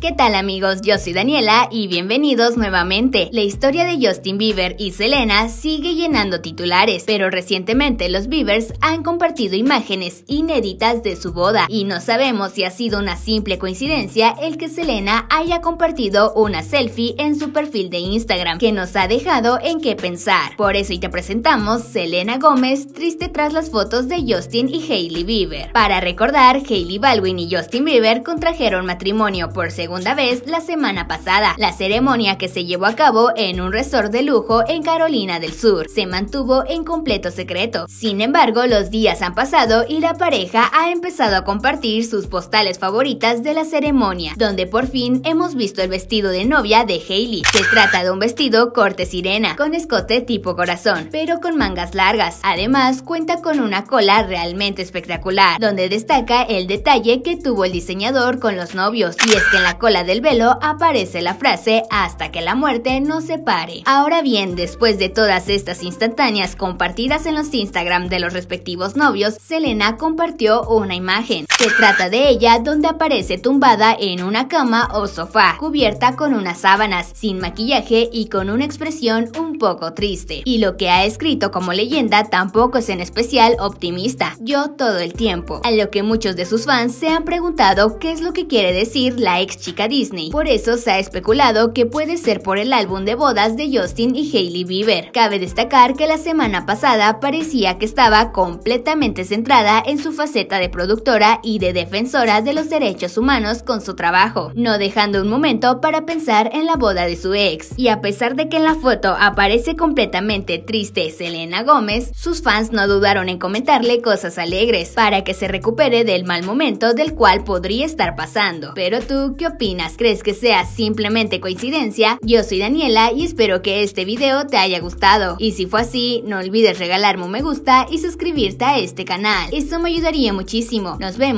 ¿Qué tal amigos? Yo soy Daniela y bienvenidos nuevamente. La historia de Justin Bieber y Selena sigue llenando titulares, pero recientemente los Biebers han compartido imágenes inéditas de su boda y no sabemos si ha sido una simple coincidencia el que Selena haya compartido una selfie en su perfil de Instagram que nos ha dejado en qué pensar. Por eso hoy te presentamos Selena Gómez triste tras las fotos de Justin y Hailey Bieber. Para recordar, Hailey Baldwin y Justin Bieber contrajeron matrimonio por segunda segunda vez la semana pasada. La ceremonia que se llevó a cabo en un resort de lujo en Carolina del Sur se mantuvo en completo secreto. Sin embargo, los días han pasado y la pareja ha empezado a compartir sus postales favoritas de la ceremonia, donde por fin hemos visto el vestido de novia de Hailey. Se trata de un vestido corte sirena, con escote tipo corazón, pero con mangas largas. Además, cuenta con una cola realmente espectacular, donde destaca el detalle que tuvo el diseñador con los novios, y es que en la cola del velo aparece la frase hasta que la muerte nos separe. Ahora bien, después de todas estas instantáneas compartidas en los Instagram de los respectivos novios, Selena compartió una imagen. Se trata de ella donde aparece tumbada en una cama o sofá, cubierta con unas sábanas, sin maquillaje y con una expresión un poco triste. Y lo que ha escrito como leyenda tampoco es en especial optimista. Yo todo el tiempo. A lo que muchos de sus fans se han preguntado qué es lo que quiere decir la ex chica Disney. Por eso se ha especulado que puede ser por el álbum de bodas de Justin y Hailey Bieber. Cabe destacar que la semana pasada parecía que estaba completamente centrada en su faceta de productora y de defensora de los derechos humanos con su trabajo, no dejando un momento para pensar en la boda de su ex. Y a pesar de que en la foto aparece completamente triste Selena Gómez, sus fans no dudaron en comentarle cosas alegres para que se recupere del mal momento del cual podría estar pasando. Pero tú, ¿qué opinas? ¿Crees que sea simplemente coincidencia? Yo soy Daniela y espero que este video te haya gustado. Y si fue así, no olvides regalarme un me gusta y suscribirte a este canal. Eso me ayudaría muchísimo. Nos vemos